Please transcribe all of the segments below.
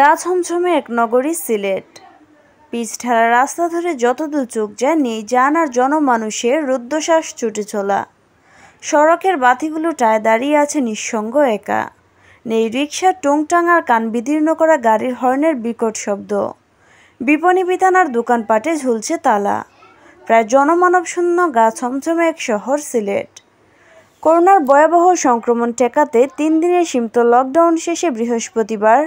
গাছ ছমছমে এক নগরী সিলেট পিছঠারা রাস্তা ধরে যতদূর চোখ যায় নেই আর জনমানুষের রুদ্ধশ্বাস ছুটে চলা সড়কের বাতিগুলো টায় দাঁড়িয়ে আছে নিঃসঙ্গ একা নেই রিক্সার আর কান বিদীর্ণ করা গাড়ির হর্নের বিকট শব্দ বিপণী বিতানার দোকানপাটে ঝুলছে তালা প্রায় জনমানবশূন্য গা ছমছমে এক শহর সিলেট করোনার ভয়াবহ সংক্রমণ ঠেকাতে তিন দিনের সীমিত লকডাউন শেষে বৃহস্পতিবার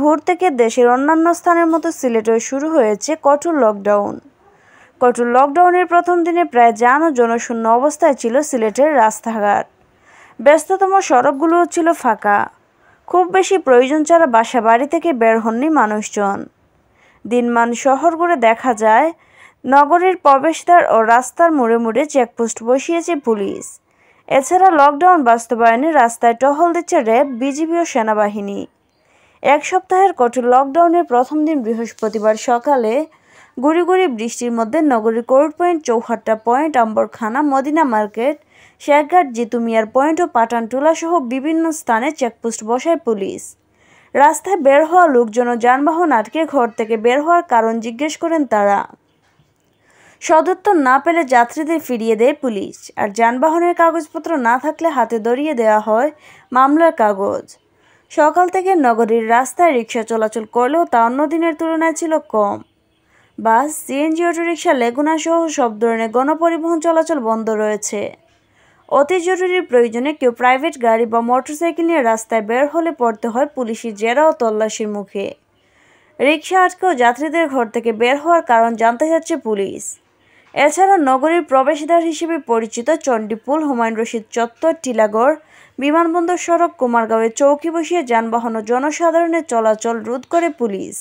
ভোর থেকে দেশের অন্যান্য স্থানের মতো সিলেটেও শুরু হয়েছে কঠোর লকডাউন কঠোর লকডাউনের প্রথম দিনে প্রায় যান ও জনশূন্য অবস্থায় ছিল সিলেটের রাস্তাঘাট ব্যস্ততম সড়কগুলোও ছিল ফাঁকা খুব বেশি প্রয়োজন ছাড়া বাসা বাড়ি থেকে বের হননি মানুষজন দিনমান শহর ঘুরে দেখা যায় নগরীর প্রবেশদ্বার ও রাস্তার মোড়ে মোড়ে চেকপোস্ট বসিয়েছে পুলিশ এছাড়া লকডাউন বাস্তবায়নে রাস্তায় টহল দিচ্ছে র্যাব বিজিবি ও সেনাবাহিনী এক সপ্তাহের কঠোর লকডাউনের প্রথম দিন বৃহস্পতিবার সকালে গুড়ি গুড়ি বৃষ্টির মধ্যে নগরীর court point Chowhatta point Ambarkhana Madina market Shekhghat জিতুমিয়ার পয়েন্ট ও পাটানটুলা সহ বিভিন্ন স্থানে চেকপোস্ট বসায় পুলিশ রাস্তায় বের হওয়া লোকজন ও যানবাহন আটকে ঘর থেকে বের হওয়ার কারণ জিজ্ঞেস করেন তারা সদুত্তর না পেলে যাত্রীদের ফিরিয়ে দেয় পুলিশ আর যানবাহনের কাগজপত্র না থাকলে হাতে ধরিয়ে দেওয়া হয় মামলার কাগজ সকাল থেকে নগরীর রাস্তায় রিক্সা চলাচল করলেও তা অন্য দিনের তুলনায় ছিল কম বাস সিএনজি অটোরিকশা লেগুনা সহ সব ধরনের গণপরিবহন চলাচল বন্ধ রয়েছে অতি জরুরি প্রয়োজনে কেউ প্রাইভেট গাড়ি বা মোটরসাইকেল নিয়ে রাস্তায় বের হলে পড়তে হয় পুলিশি জেরা ও তল্লাশির মুখে রিক্সা আটকেও যাত্রীদের ঘর থেকে বের হওয়ার কারণ জানতে যাচ্ছে পুলিশ এছাড়া নগরীর প্রবেশদ্বার হিসেবে পরিচিত চণ্ডীপুল হুমায়ুন রশিদ চত্বর টিলাগড় বিমানবন্দর সড়ক কুমারগাঁওয়ে চৌকি বসিয়ে যানবাহন ও জনসাধারণের চলাচল রোধ করে পুলিশ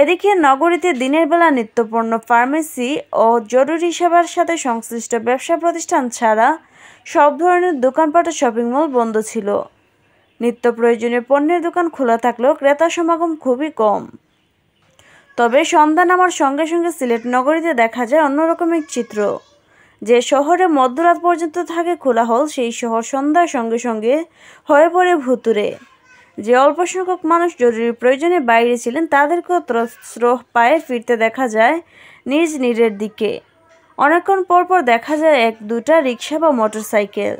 এদিকে নগরীতে দিনের বেলা নিত্যপণ্য ফার্মেসি ও জরুরি সেবার সাথে সংশ্লিষ্ট ব্যবসা প্রতিষ্ঠান ছাড়া সব ধরনের দোকানপাট ও শপিং মল বন্ধ ছিল নিত্য প্রয়োজনীয় পণ্যের দোকান খোলা থাকলেও ক্রেতা সমাগম খুবই কম তবে সন্ধ্যা নামার সঙ্গে সঙ্গে সিলেট নগরীতে দেখা যায় অন্যরকম এক চিত্র যে শহরে মধ্যরাত পর্যন্ত থাকে কোলাহল সেই শহর সন্ধ্যার সঙ্গে সঙ্গে হয়ে পড়ে ভুতুরে যে অল্প সংখ্যক মানুষ জরুরি প্রয়োজনে বাইরে ছিলেন তাদেরকেও ত্রস্র পায়ে ফিরতে দেখা যায় নিজ নিরের দিকে অনেকক্ষণ পরপর দেখা যায় এক দুটা রিক্সা বা মোটরসাইকেল